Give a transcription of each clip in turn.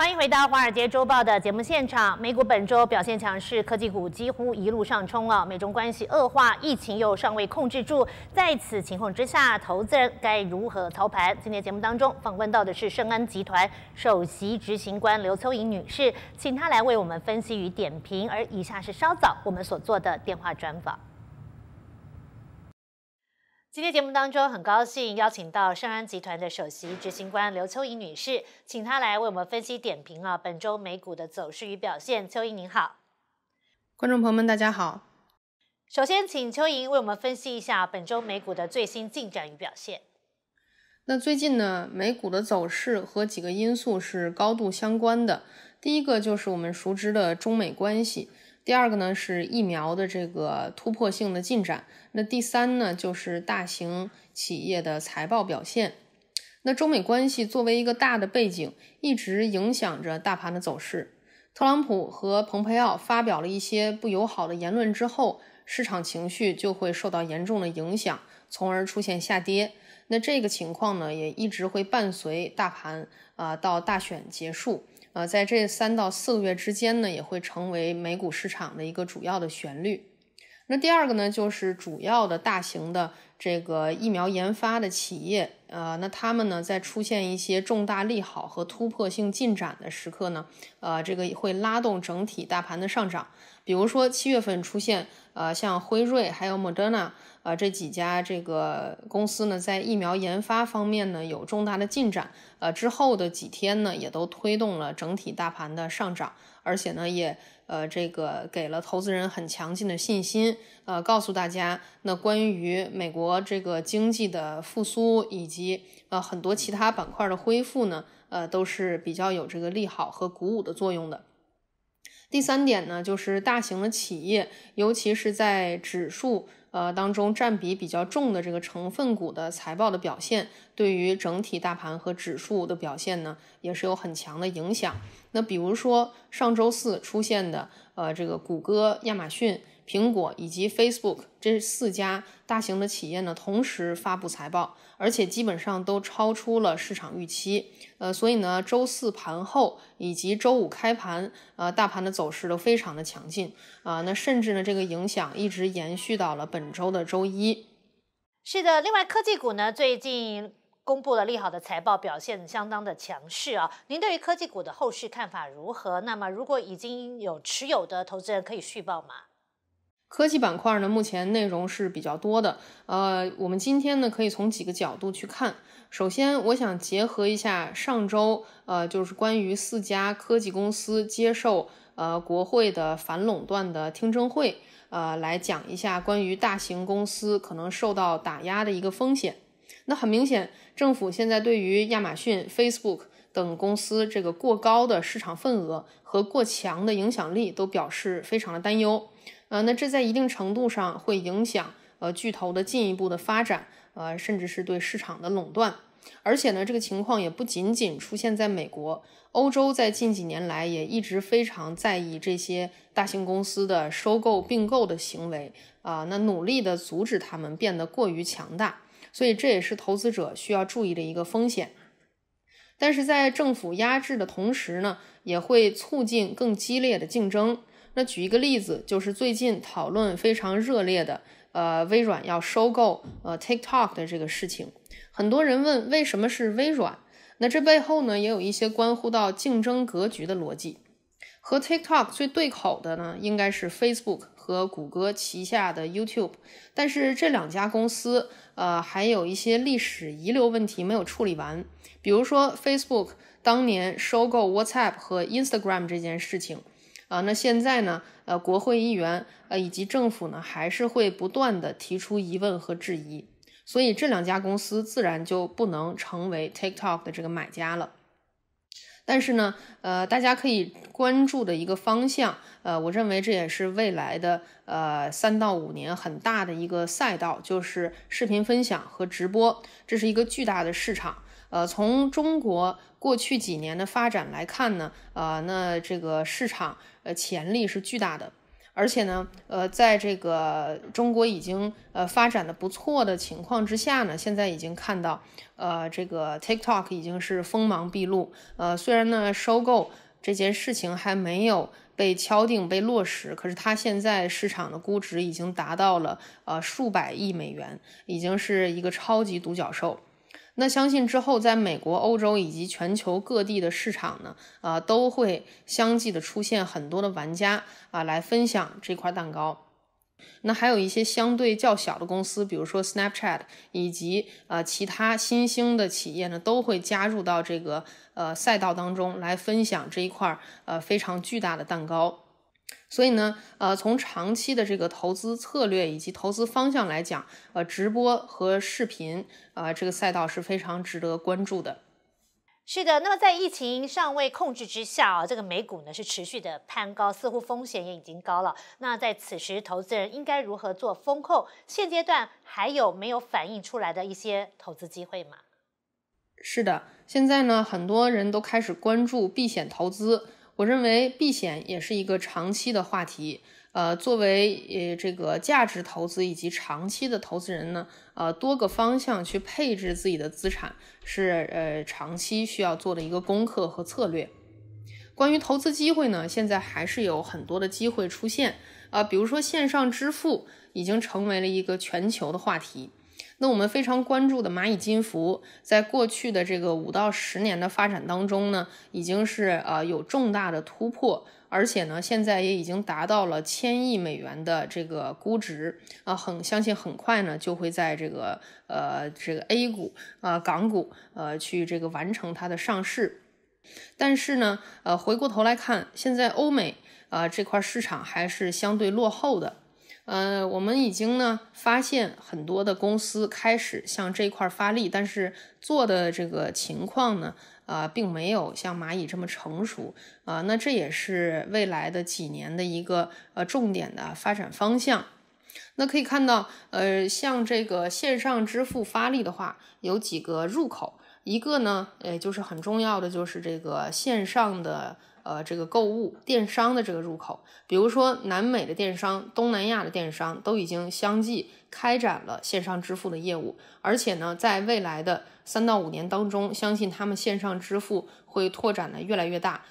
欢迎回到《华尔街周报》的节目现场。美股本周表现强势，科技股几乎一路上冲了。美中关系恶化，疫情又尚未控制住，在此情况之下，投资人该如何操盘？今天节目当中访问到的是盛安集团首席执行官刘秋莹女士，请她来为我们分析与点评。而以下是稍早我们所做的电话专访。今天节目当中，很高兴邀请到盛安集团的首席执行官刘秋怡女士，请她来为我们分析点评啊本周美股的走势与表现。秋怡您好，观众朋友们大家好。首先，请秋莹为我们分析一下本周美股的最新进展与表现。那最近呢，美股的走势和几个因素是高度相关的。第一个就是我们熟知的中美关系。第二个呢是疫苗的这个突破性的进展，那第三呢就是大型企业的财报表现。那中美关系作为一个大的背景，一直影响着大盘的走势。特朗普和蓬佩奥发表了一些不友好的言论之后，市场情绪就会受到严重的影响，从而出现下跌。那这个情况呢，也一直会伴随大盘啊，到大选结束啊，在这三到四个月之间呢，也会成为美股市场的一个主要的旋律。那第二个呢，就是主要的大型的这个疫苗研发的企业。呃，那他们呢，在出现一些重大利好和突破性进展的时刻呢，呃，这个会拉动整体大盘的上涨。比如说七月份出现，呃，像辉瑞还有 Moderna 啊这几家这个公司呢，在疫苗研发方面呢有重大的进展，呃，之后的几天呢也都推动了整体大盘的上涨，而且呢也呃这个给了投资人很强劲的信心。呃，告诉大家，那关于美国这个经济的复苏，以及呃很多其他板块的恢复呢，呃都是比较有这个利好和鼓舞的作用的。第三点呢，就是大型的企业，尤其是在指数呃当中占比比较重的这个成分股的财报的表现，对于整体大盘和指数的表现呢，也是有很强的影响。那比如说上周四出现的呃这个谷歌、亚马逊。苹果以及 Facebook 这四家大型的企业呢，同时发布财报，而且基本上都超出了市场预期。呃，所以呢，周四盘后以及周五开盘，呃，大盘的走势都非常的强劲啊。那甚至呢，这个影响一直延续到了本周的周一。是的，另外科技股呢，最近公布了利好的财报，表现相当的强势啊。您对于科技股的后续看法如何？那么，如果已经有持有的投资人可以续报吗？科技板块呢，目前内容是比较多的。呃，我们今天呢，可以从几个角度去看。首先，我想结合一下上周，呃，就是关于四家科技公司接受呃国会的反垄断的听证会，呃，来讲一下关于大型公司可能受到打压的一个风险。那很明显，政府现在对于亚马逊、Facebook 等公司这个过高的市场份额和过强的影响力，都表示非常的担忧。呃，那这在一定程度上会影响呃巨头的进一步的发展，呃，甚至是对市场的垄断。而且呢，这个情况也不仅仅出现在美国，欧洲在近几年来也一直非常在意这些大型公司的收购并购的行为啊，那努力的阻止他们变得过于强大。所以这也是投资者需要注意的一个风险。但是在政府压制的同时呢，也会促进更激烈的竞争。举一个例子，就是最近讨论非常热烈的，呃，微软要收购呃 TikTok 的这个事情。很多人问为什么是微软？那这背后呢，也有一些关乎到竞争格局的逻辑。和 TikTok 最对口的呢，应该是 Facebook 和谷歌旗下的 YouTube。但是这两家公司，呃，还有一些历史遗留问题没有处理完，比如说 Facebook 当年收购 WhatsApp 和 Instagram 这件事情。啊，那现在呢？呃，国会议员呃以及政府呢，还是会不断的提出疑问和质疑，所以这两家公司自然就不能成为 TikTok 的这个买家了。但是呢，呃，大家可以关注的一个方向，呃，我认为这也是未来的呃三到五年很大的一个赛道，就是视频分享和直播，这是一个巨大的市场。呃，从中国过去几年的发展来看呢，啊，那这个市场呃潜力是巨大的。而且呢，呃，在这个中国已经呃发展的不错的情况之下呢，现在已经看到，呃，这个 TikTok 已经是锋芒毕露。呃，虽然呢，收购这件事情还没有被敲定、被落实，可是它现在市场的估值已经达到了呃数百亿美元，已经是一个超级独角兽。那相信之后，在美国、欧洲以及全球各地的市场呢，啊，都会相继的出现很多的玩家啊，来分享这块蛋糕。那还有一些相对较小的公司，比如说 Snapchat 以及呃其他新兴的企业呢，都会加入到这个呃赛道当中来分享这一块呃非常巨大的蛋糕。所以呢，呃，从长期的这个投资策略以及投资方向来讲，呃，直播和视频啊，这个赛道是非常值得关注的。是的，那么在疫情尚未控制之下啊，这个美股呢是持续的攀高，似乎风险也已经高了。那在此时，投资人应该如何做风控？现阶段还有没有反映出来的一些投资机会吗？是的，现在呢，很多人都开始关注避险投资。我认为避险也是一个长期的话题。呃，作为呃这个价值投资以及长期的投资人呢，呃，多个方向去配置自己的资产是呃长期需要做的一个功课和策略。关于投资机会呢，现在还是有很多的机会出现啊，比如说线上支付已经成为了一个全球的话题。那我们非常关注的蚂蚁金服，在过去的这个五到十年的发展当中呢，已经是呃有重大的突破，而且呢，现在也已经达到了千亿美元的这个估值啊，很相信很快呢就会在这个呃这个 A 股啊港股呃去这个完成它的上市。但是呢，呃回过头来看，现在欧美啊这块市场还是相对落后的。呃，我们已经呢发现很多的公司开始向这块发力，但是做的这个情况呢，啊，并没有像蚂蚁这么成熟啊。那这也是未来的几年的一个呃重点的发展方向。那可以看到，呃，像这个线上支付发力的话，有几个入口，一个呢，呃，就是很重要的，就是这个线上的。呃，这个购物电商的这个入口，比如说南美的电商、东南亚的电商，都已经相继开展了线上支付的业务，而且呢，在未来的三到五年当中，相信他们线上支付会拓展的越来越大。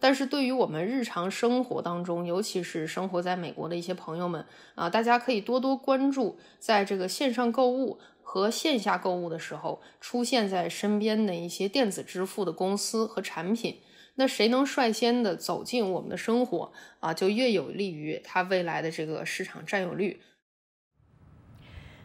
但是，对于我们日常生活当中，尤其是生活在美国的一些朋友们啊，大家可以多多关注，在这个线上购物和线下购物的时候，出现在身边的一些电子支付的公司和产品。那谁能率先的走进我们的生活啊，就越有利于它未来的这个市场占有率。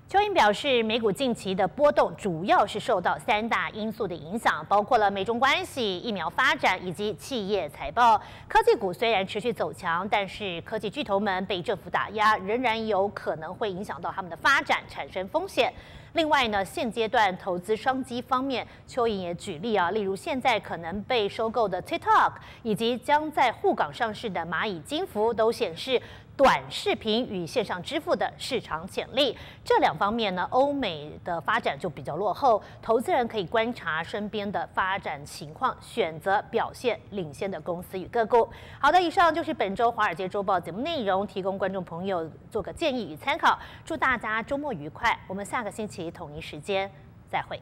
邱莹表示，美股近期的波动主要是受到三大因素的影响，包括了美中关系、疫苗发展以及企业财报。科技股虽然持续走强，但是科技巨头们被政府打压，仍然有可能会影响到他们的发展，产生风险。另外呢，现阶段投资商机方面，邱莹也举例啊，例如现在可能被收购的 TikTok，以及将在沪港上市的蚂蚁金服，都显示。短视频与线上支付的市场潜力，这两方面呢，欧美的发展就比较落后。投资人可以观察身边的发展情况，选择表现领先的公司与个股。好的，以上就是本周《华尔街周报》节目内容，提供观众朋友做个建议与参考。祝大家周末愉快，我们下个星期统一时间再会。